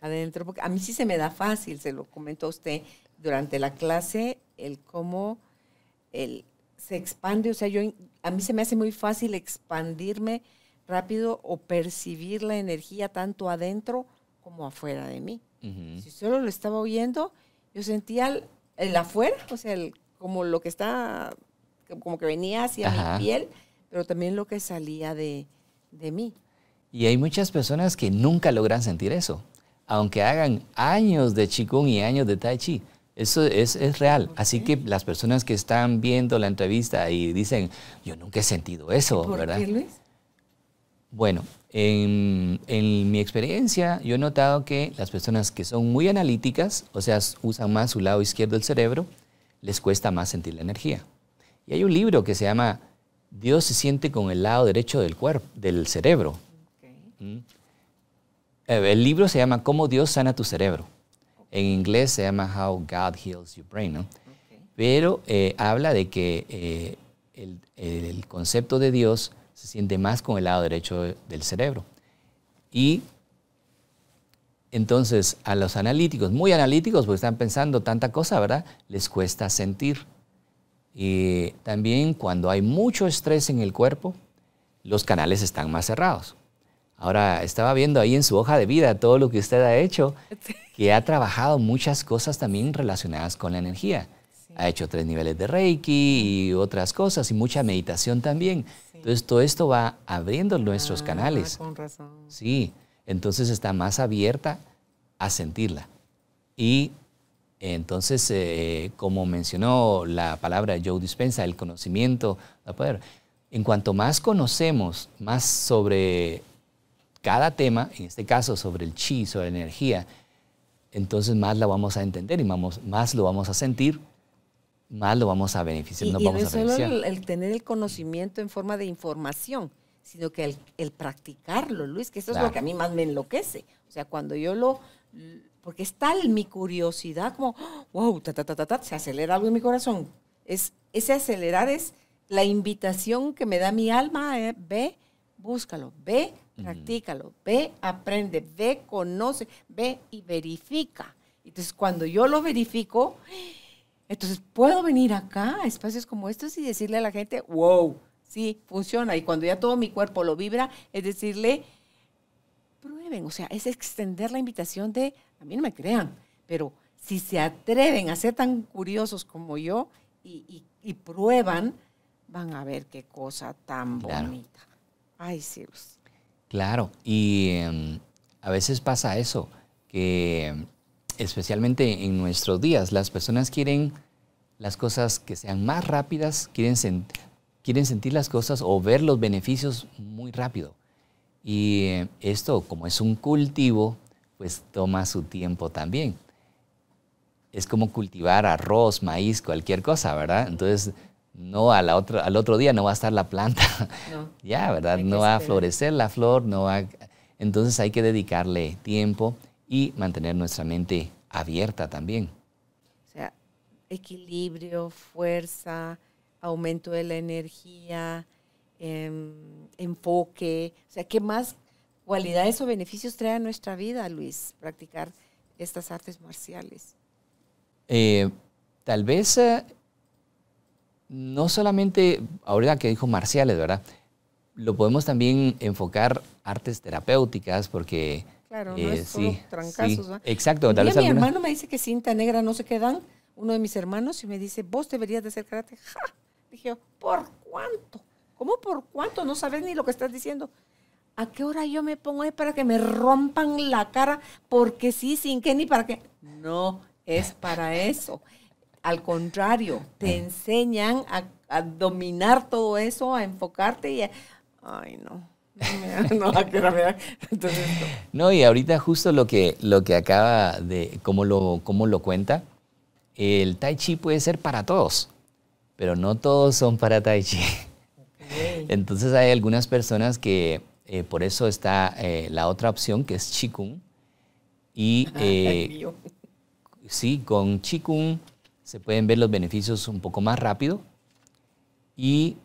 adentro. Porque a mí sí se me da fácil, se lo comentó usted durante la clase, el cómo el, se expande. O sea, yo, a mí se me hace muy fácil expandirme rápido o percibir la energía tanto adentro como afuera de mí. Si solo lo estaba oyendo, yo sentía el, afuera, o sea, como lo que está, como que venía hacia mi piel, pero también lo que salía de, mí. Y hay muchas personas que nunca logran sentir eso, aunque hagan años de Qigong y años de Tai Chi. Eso es, real. Así que las personas que están viendo la entrevista y dicen, yo nunca he sentido eso, ¿Por ¿verdad? Qué, Luis? Bueno, en, mi experiencia yo he notado que las personas que son muy analíticas, o sea, usan más su lado izquierdo del cerebro, les cuesta más sentir la energía. Y hay un libro que se llama Dios se siente con el lado derecho del cuerpo, del cerebro. Mm. Eh, el libro se llama Cómo Dios sana tu cerebro. En inglés se llama How God Heals Your Brain, Pero eh, habla de que eh, el concepto de Dios se siente más con el lado derecho del cerebro. Y entonces a los analíticos, muy analíticos, porque están pensando tanta cosa, ¿verdad? Les cuesta sentir. Y también cuando hay mucho estrés en el cuerpo, los canales están más cerrados. Ahora, estaba viendo ahí en su hoja de vida todo lo que usted ha hecho, que ha trabajado muchas cosas también relacionadas con la energía. Ha hecho tres niveles de Reiki y otras cosas y mucha meditación también. Entonces todo esto va abriendo nuestros ah, canales. Con razón. Sí, entonces está más abierta a sentirla. Y entonces, eh, como mencionó la palabra Joe Dispensa, el conocimiento, la poder. En cuanto más conocemos más sobre cada tema, en este caso sobre el chi, sobre la energía, entonces más la vamos a entender y vamos, más lo vamos a sentir más lo vamos a beneficiar. y no solo el, tener el conocimiento en forma de información, sino que el, practicarlo, Luis, que eso es lo que a mí más me enloquece. O sea, cuando yo lo... Porque es tal mi curiosidad como, wow, ta, ta, ta, ta, se acelera algo en mi corazón. Es, ese acelerar es la invitación que me da mi alma, eh, ve, búscalo, ve, practícalo, ve, aprende, ve, conoce, ve y verifica. Entonces, cuando yo lo verifico, entonces, puedo venir acá a espacios como estos y decirle a la gente, wow, sí, funciona. Y cuando ya todo mi cuerpo lo vibra, es decirle, prueben, o sea, es extender la invitación de, a mí no me crean, pero si se atreven a ser tan curiosos como yo y, prueban, van a ver qué cosa tan bonita. Ay, sí. Claro, y em, a veces pasa eso, que especialmente en nuestros días, las personas quieren las cosas que sean más rápidas, quieren, quieren sentir las cosas o ver los beneficios muy rápido. Y esto, como es un cultivo, pues toma su tiempo también. Es como cultivar arroz, maíz, cualquier cosa, ¿verdad? Entonces, no al otro día no va a estar la planta. ya, ¿verdad? No va a florecer la flor, no Entonces hay que dedicarle tiempo y mantener nuestra mente abierta también. O sea, equilibrio, fuerza, aumento de la energía, em, enfoque. O sea, ¿qué más cualidades o beneficios trae a nuestra vida, Luis, practicar estas artes marciales? Eh, tal vez eh, no solamente, ahorita que dijo marciales, ¿verdad? Lo podemos también enfocar artes terapéuticas porque Claro, no eh, sí, Exacto. Un mi hermano me dice que cinta negra no se quedan, uno de mis hermanos, y me dice, vos deberías de hacer karate. Dije ¿por cuánto? ¿Cómo por cuánto? No sabes ni lo que estás diciendo. ¿A qué hora yo me pongo ahí para que me rompan la cara? Porque sí, sin qué? ni para qué. No, es para eso. Al contrario, te enseñan a, a dominar todo eso, a enfocarte y a... Ay, no. no, Entonces, no. y ahorita justo lo que, lo que acaba de, cómo lo, lo cuenta, el tai chi puede ser para todos, pero no todos son para tai chi. Entonces hay algunas personas que, eh, por eso está eh, la otra opción que es Chi Kung Y ah, eh, sí, con kung se pueden ver los beneficios un poco más rápido. Y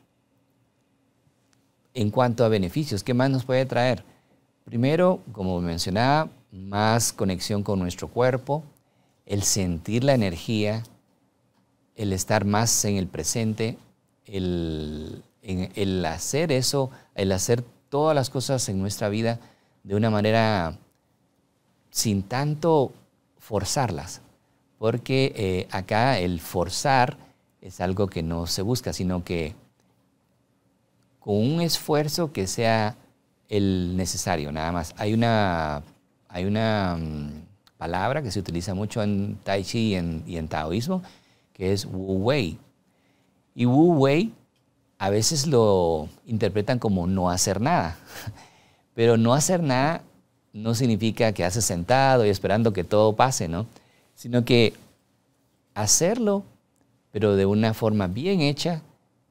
en cuanto a beneficios, ¿qué más nos puede traer? Primero, como mencionaba, más conexión con nuestro cuerpo, el sentir la energía, el estar más en el presente, el, hacer eso, el hacer todas las cosas en nuestra vida de una manera sin tanto forzarlas, porque eh, acá el forzar es algo que no se busca, sino que con un esfuerzo que sea el necesario, nada más. Hay una, hay una mm, palabra que se utiliza mucho en Tai Chi y en, Taoísmo, que es Wu Wei. Y Wu Wei a veces lo interpretan como no hacer nada, pero no hacer nada no significa que haces sentado y esperando que todo pase, ¿no? Sino que hacerlo, pero de una forma bien hecha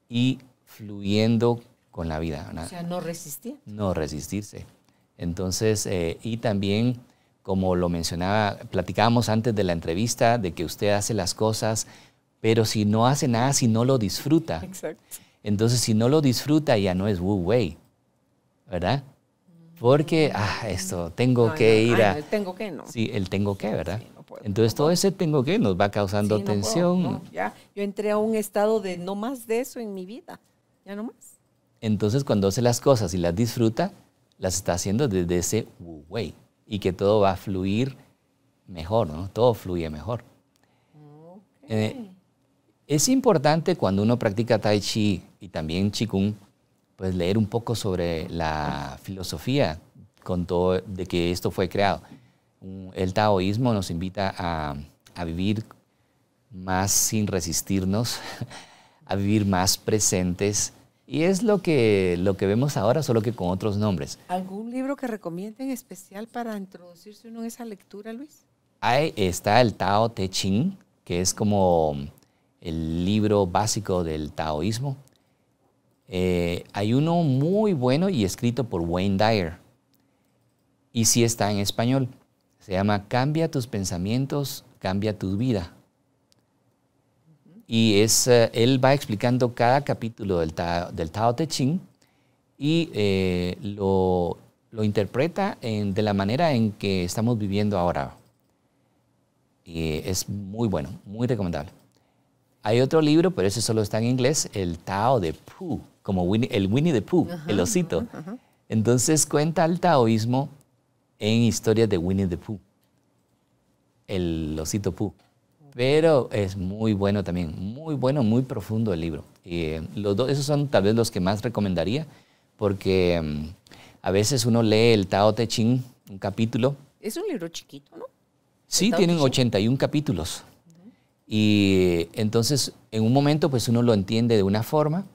y fluyendo con la vida. O sea, no resistir. No resistirse. Entonces, eh, y también, como lo mencionaba, platicábamos antes de la entrevista de que usted hace las cosas, pero si no hace nada, si no lo disfruta. Exacto. Entonces, si no lo disfruta, ya no es Wu Wei, ¿verdad? Porque, mm. ah, esto, tengo que ir a... el tengo que no. Sí, el tengo que, ¿verdad? Entonces todo ese tengo que nos va causando tensión. ya, yo entré a un estado de no más de eso en mi vida, ya no más. Entonces cuando hace las cosas y las disfruta, las está haciendo desde ese wu wei y que todo va a fluir mejor, ¿no? Todo fluye mejor. Eh, es importante cuando uno practica tai chi y también qigong, pues leer un poco sobre la filosofía con todo de que esto fue creado. El taoísmo nos invita a vivir más sin resistirnos, a vivir más presentes, y es lo que, lo que vemos ahora, solo que con otros nombres. ¿Algún libro que recomienden especial para introducirse uno en esa lectura, Luis? Ahí está el Tao Te Ching, que es como el libro básico del taoísmo. Eh, hay uno muy bueno y escrito por Wayne Dyer. Y sí está en español. Se llama Cambia tus pensamientos, cambia tu vida. Y es, eh, él va explicando cada capítulo del, Tao Te Ching y eh, lo, interpreta de la manera en que estamos viviendo ahora. Y es muy bueno, muy recomendable. Hay otro libro, pero ese solo está en inglés, el Tao de Pu, como Winnie, el Winnie de Pooh, el osito. Entonces cuenta el taoísmo en historias de Winnie the Pooh, el osito Pooh. Pero es muy bueno también, muy bueno, muy profundo el libro. Eh, los dos, esos son tal vez los que más recomendaría, porque mm, a veces uno lee el Tao Te Ching, un capítulo. Es un libro chiquito, ¿no? Sí, tienen 81 capítulos. Y entonces, en un momento, pues uno lo entiende de una forma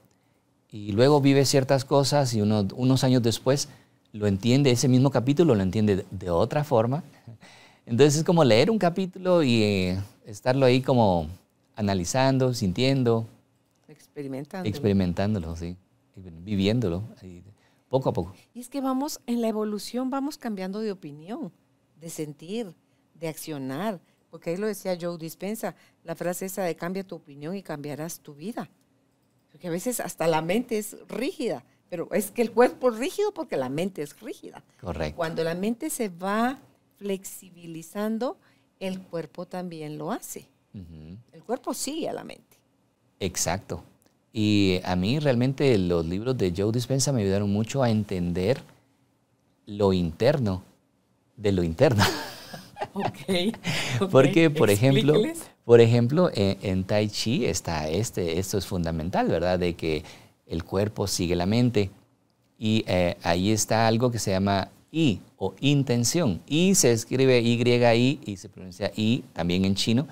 y luego vive ciertas cosas y unos años después lo entiende, ese mismo capítulo lo entiende de, otra forma. Entonces es como leer un capítulo y eh, estarlo ahí como analizando, sintiendo. Experimentándolo. Viviéndolo, poco a poco. Y es que vamos, en la evolución vamos cambiando de opinión, de sentir, de accionar. Porque ahí lo decía Joe Dispensa, la frase esa de cambia tu opinión y cambiarás tu vida. Porque a veces hasta la mente es rígida, pero es que el cuerpo es rígido porque la mente es rígida. Correcto. Cuando la mente se va flexibilizando, el cuerpo también lo hace. El cuerpo sigue a la mente. Exacto. Y a mí realmente los libros de Joe Dispensa me ayudaron mucho a entender lo interno de lo interno. Porque, por ejemplo, por ejemplo en, Tai Chi está este, esto es fundamental, ¿verdad? De que el cuerpo sigue la mente. Y eh, ahí está algo que se llama y o intención. y se escribe y y se pronuncia i también en chino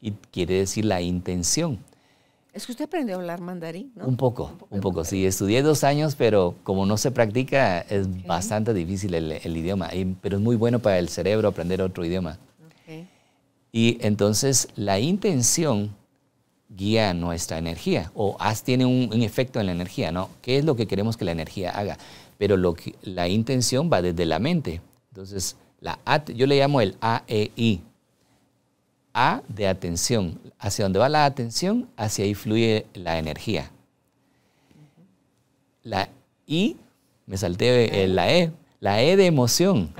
y quiere decir la intención. Es que usted aprendió a hablar mandarín, Un poco, un poco, sí. Estudié dos años, pero como no se practica, es bastante difícil el, idioma, pero es muy bueno para el cerebro aprender otro idioma. Y entonces la intención guía nuestra energía o tiene un, un efecto en la energía, ¿no? ¿Qué es lo que queremos que la energía haga? pero lo que, la intención va desde la mente. Entonces, la, yo le llamo el AEI. A de atención. Hacia donde va la atención, hacia ahí fluye la energía. La I, me salté la E, la E de emoción,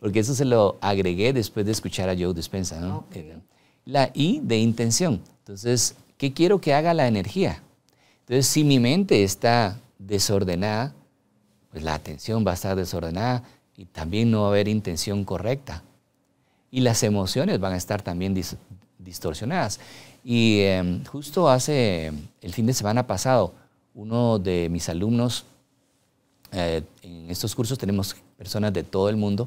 porque eso se lo agregué después de escuchar a Joe Dispensa. Eh, la I de intención. Entonces, ¿qué quiero que haga la energía? Entonces, si mi mente está desordenada, pues, la atención va a estar desordenada y también no va a haber intención correcta. Y las emociones van a estar también distorsionadas. Y em, justo hace el fin de semana pasado, uno de mis alumnos, eh, en estos cursos tenemos personas de todo el mundo,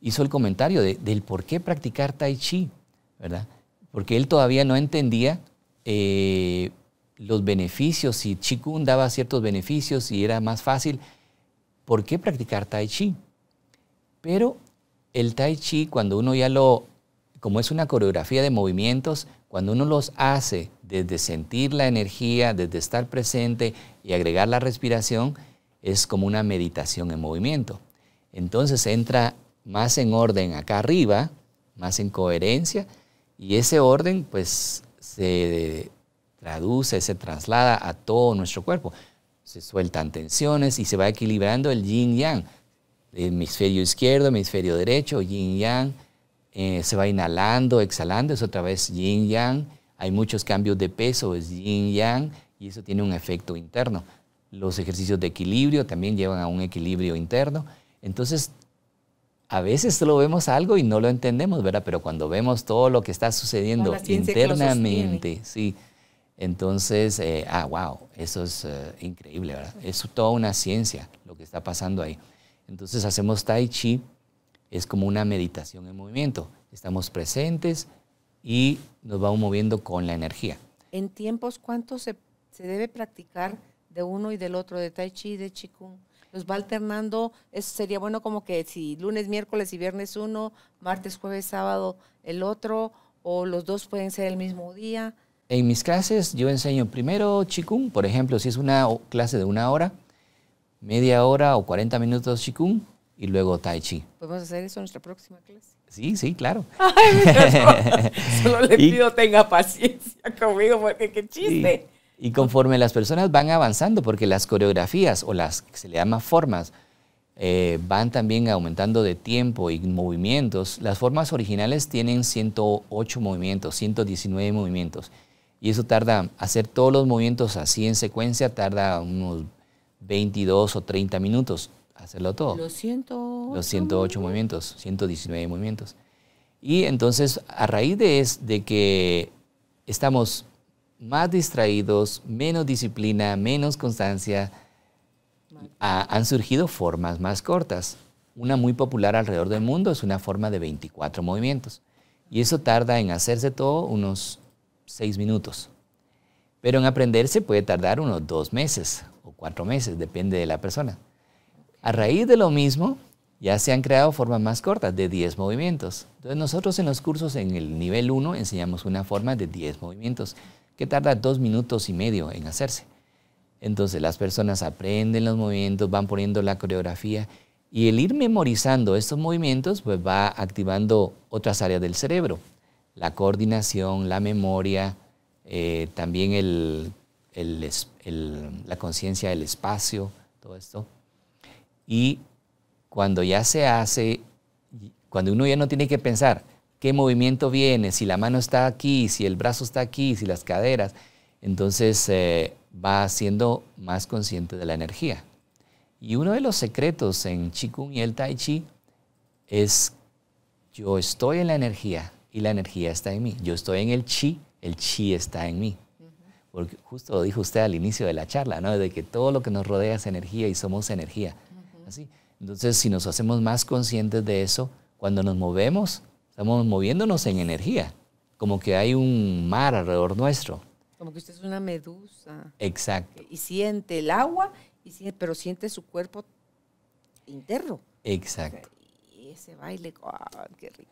hizo el comentario del por qué practicar tai chi, ¿verdad? Porque él todavía no entendía eh, los beneficios, si Qigong daba ciertos beneficios y era más fácil, ¿por qué practicar tai chi? Pero el tai chi, cuando uno ya lo, como es una coreografía de movimientos, cuando uno los hace desde sentir la energía, desde estar presente y agregar la respiración, es como una meditación en movimiento. Entonces entra más en orden acá arriba, más en coherencia, y ese orden pues se traduce, se traslada a todo nuestro cuerpo se sueltan tensiones y se va equilibrando el yin yang. El hemisferio izquierdo, hemisferio derecho, yin yang. Eh, se va inhalando, exhalando, es otra vez yin yang. Hay muchos cambios de peso, es yin yang, y eso tiene un efecto interno. Los ejercicios de equilibrio también llevan a un equilibrio interno. Entonces, a veces solo vemos algo y no lo entendemos, ¿verdad? Pero cuando vemos todo lo que está sucediendo internamente, sí entonces, eh, ah, wow, eso es eh, increíble, ¿verdad? Es toda una ciencia lo que está pasando ahí. Entonces hacemos tai chi, es como una meditación en movimiento. Estamos presentes y nos vamos moviendo con la energía. ¿En tiempos cuánto se, debe practicar de uno y del otro, de tai chi y de Qigong? los pues va alternando. Eso sería bueno como que si lunes, miércoles y viernes uno, martes, jueves, sábado el otro, o los dos pueden ser el mismo día. En mis clases yo enseño primero Qigong, por ejemplo, si es una clase de una hora, media hora o 40 minutos Qigong y luego Tai Chi. ¿Podemos hacer eso en nuestra próxima clase? Sí, sí, claro. Ay, solo le pido tenga paciencia conmigo porque qué chiste. Y, conforme las personas van avanzando, porque las coreografías o las que se le llama formas eh, van también aumentando de tiempo y movimientos, las formas originales tienen 108 movimientos, 119 movimientos. Y eso tarda, hacer todos los movimientos así en secuencia tarda unos 22 o 30 minutos hacerlo todo. Los 108, movimientos, 119 movimientos. Y entonces, a raíz de, que estamos más distraídos, menos disciplina, menos constancia, han surgido formas más cortas. Una muy popular alrededor del mundo es una forma de 24 movimientos. Y eso tarda en hacerse todo unos seis minutos. Pero en aprenderse puede tardar unos dos meses o cuatro meses, depende de la persona. A raíz de lo mismo, ya se han creado formas más cortas de 10 movimientos. Entonces nosotros en los cursos en el nivel 1 enseñamos una forma de 10 movimientos que tarda dos minutos y medio en hacerse. Entonces las personas aprenden los movimientos, van poniendo la coreografía y el ir memorizando estos movimientos pues va activando otras áreas del cerebro la coordinación, la memoria, eh, también la conciencia del espacio, todo esto. Y cuando ya se hace, cuando uno ya no tiene que pensar qué movimiento viene, si la mano está aquí, si el brazo está aquí, si las caderas, entonces eh, va siendo más consciente de la energía. Y uno de los secretos en Qigong y el Tai Chi es yo estoy en la energía, y la energía está en mí. Yo estoy en el chi, el chi está en mí. Porque justo lo dijo usted al inicio de la charla, ¿no? De que todo lo que nos rodea es energía y somos energía. Así. Entonces, si nos hacemos más conscientes de eso, cuando nos movemos, estamos moviéndonos en energía. Como que hay un mar alrededor nuestro. Como que usted es una medusa. Exacto. Y siente el agua, y siente, pero siente su cuerpo interno. Exacto. y ese baile, qué rico!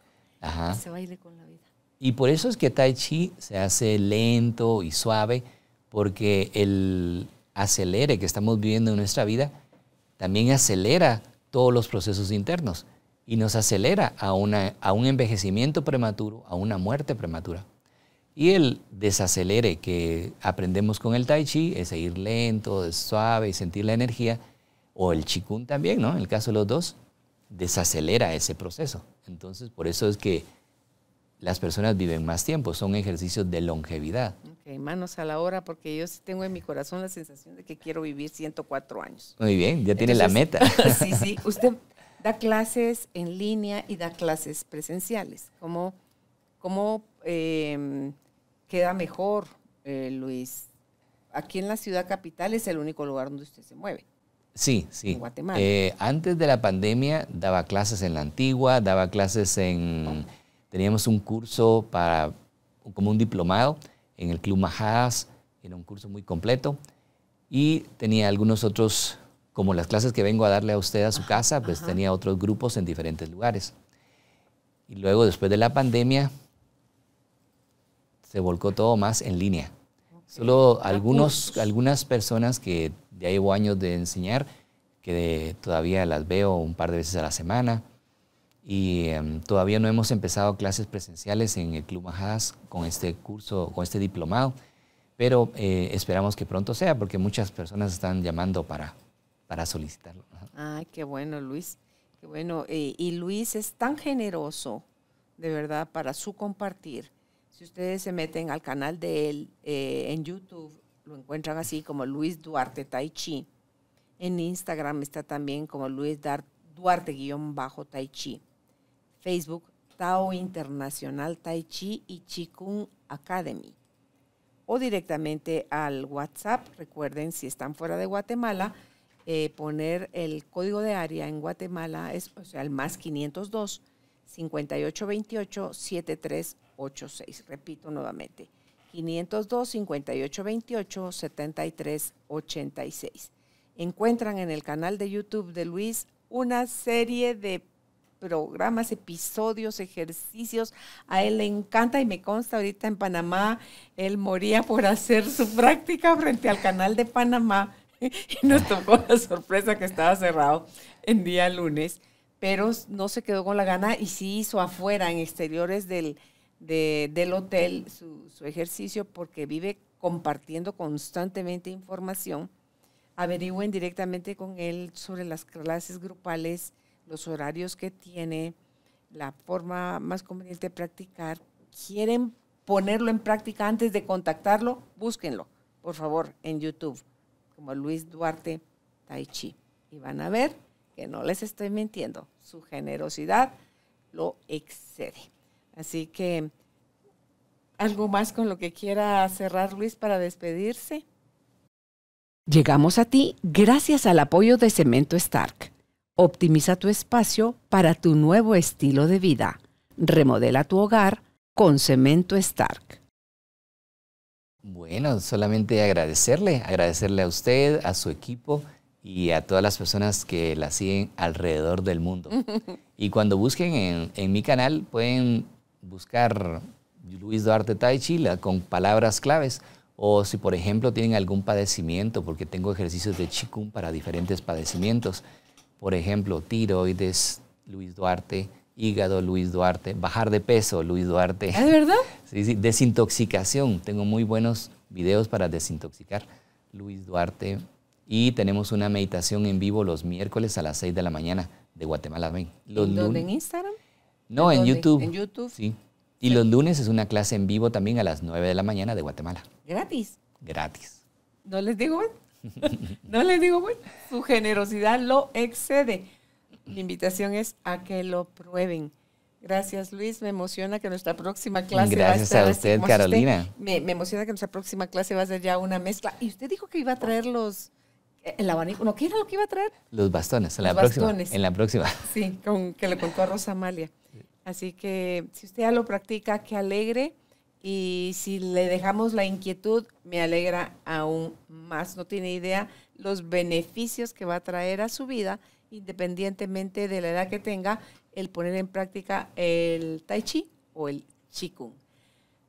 se baile con la vida. Y por eso es que Tai Chi se hace lento y suave, porque el acelere que estamos viviendo en nuestra vida también acelera todos los procesos internos y nos acelera a, una, a un envejecimiento prematuro, a una muerte prematura. Y el desacelere que aprendemos con el tai chi es ir lento, suave y sentir la energía, o el chikun también, ¿no? En el caso de los dos, desacelera ese proceso. Entonces, por eso es que las personas viven más tiempo, son ejercicios de longevidad. Ok, manos a la hora, porque yo tengo en mi corazón la sensación de que quiero vivir 104 años. Muy bien, ya tiene la meta. sí, sí, usted da clases en línea y da clases presenciales. ¿Cómo, cómo em, queda mejor, eh, Luis? Aquí en la ciudad capital es el único lugar donde usted se mueve. Sí, sí. Eh, antes de la pandemia daba clases en la antigua, daba clases en... Teníamos un curso para, como un diplomado en el Club Majadas, era un curso muy completo. Y tenía algunos otros, como las clases que vengo a darle a usted a su casa, pues tenía otros grupos en diferentes lugares. Y luego, después de la pandemia, se volcó todo más en línea. Solo ah, algunos, algunas personas que ya llevo años de enseñar, que todavía las veo un par de veces a la semana. Y em, todavía no hemos empezado clases presenciales en el Club majas con este curso, con este diplomado, pero eh, esperamos que pronto sea, porque muchas personas están llamando para, para solicitarlo. Ay, ah, qué bueno, Luis. Qué bueno. Eh, y Luis es tan generoso, de verdad, para su compartir. Si ustedes se meten al canal de él eh, en YouTube, lo encuentran así como Luis Duarte Tai Chi. En Instagram está también como Luis Duarte-Tai Chi. Facebook, Tao Internacional Tai Chi y Chikung Academy. O directamente al WhatsApp. Recuerden, si están fuera de Guatemala, eh, poner el código de área en Guatemala, es, o sea, el más 502 5828 7386. Repito nuevamente, 502-5828-7386. Encuentran en el canal de YouTube de Luis una serie de programas, episodios, ejercicios. A él le encanta y me consta ahorita en Panamá, él moría por hacer su práctica frente al canal de Panamá y nos tocó la sorpresa que estaba cerrado en día lunes, pero no se quedó con la gana y sí hizo afuera, en exteriores del, del hotel su, su, ejercicio porque vive compartiendo constantemente información, averigüen directamente con él sobre las clases grupales, los horarios que tiene, la forma más conveniente de practicar. Quieren ponerlo en práctica antes de contactarlo, búsquenlo, por favor, en YouTube, como Luis Duarte Tai Chi. Y van a ver que no les estoy mintiendo, su generosidad lo excede. Así que, ¿algo más con lo que quiera cerrar Luis para despedirse? Llegamos a ti gracias al apoyo de Cemento Stark. Optimiza tu espacio para tu nuevo estilo de vida. Remodela tu hogar con Cemento Stark. Bueno, solamente agradecerle, agradecerle a usted, a su equipo y a todas las personas que la siguen alrededor del mundo. Y cuando busquen en, en mi canal pueden buscar Luis Duarte Chi con palabras claves. O si, por ejemplo, tienen algún padecimiento, porque tengo ejercicios de Qigong para diferentes padecimientos. Por ejemplo, tiroides, Luis Duarte, hígado, Luis Duarte, bajar de peso, Luis Duarte. ¿Ah, ¿Es verdad? Sí, sí, desintoxicación. Tengo muy buenos videos para desintoxicar, Luis Duarte. Y tenemos una meditación en vivo los miércoles a las 6 de la mañana de Guatemala. Los en Instagram? No, en YouTube. En YouTube. Sí. Y los lunes es una clase en vivo también a las 9 de la mañana de Guatemala. Gratis. Gratis. No les digo, bueno. no les digo, Su generosidad lo excede. La invitación es a que lo prueben. Gracias, Luis. Me emociona que nuestra próxima clase. Gracias va a, usted, Carolina. me, emociona que nuestra próxima clase va a ser ya una mezcla. Y usted dijo que iba a traer los. Eh, el abanico. ¿No qué era lo que iba a traer? Los bastones. En la próxima. En la próxima. Sí, con, que le contó a Rosa Amalia. Así que si usted ya lo practica, que alegre. Y si le dejamos la inquietud, me alegra aún más. No tiene idea los beneficios que va a traer a su vida, independientemente de la edad que tenga, el poner en práctica el tai chi o el qigong.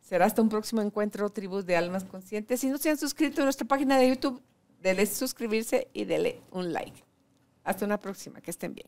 Será hasta un próximo encuentro, tribus de almas conscientes. Si no se han suscrito a nuestra página de YouTube, dele suscribirse y dele un like. Hasta una próxima, que estén bien.